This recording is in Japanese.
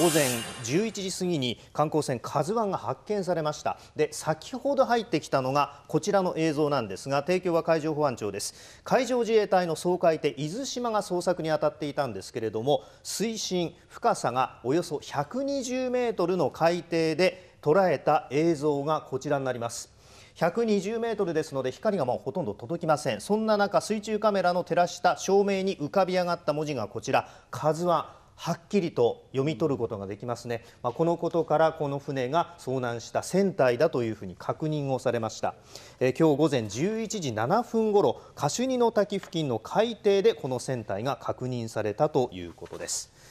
午前11時過ぎに観光船「k a z u が発見されましたで先ほど入ってきたのがこちらの映像なんですが提供は海上保安庁です海上自衛隊の掃海艇「伊豆島が捜索に当たっていたんですけれども水深深さがおよそ120メートルの海底で捉えた映像がこちらになります120メートルですので光がもうほとんど届きませんそんな中水中カメラの照らした照明に浮かび上がった文字がこちら「k a z u はっきりと読み取ることができますね、まあ、このことからこの船が遭難した船体だというふうに確認をされました、えー、今日午前11時7分ごろカシュニの滝付近の海底でこの船体が確認されたということです